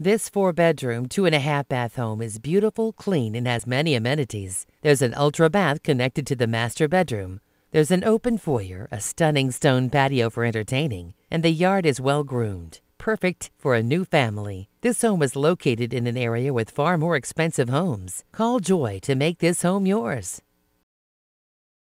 This four bedroom, two and a half bath home is beautiful, clean, and has many amenities. There's an ultra bath connected to the master bedroom. There's an open foyer, a stunning stone patio for entertaining, and the yard is well groomed, perfect for a new family. This home is located in an area with far more expensive homes. Call Joy to make this home yours.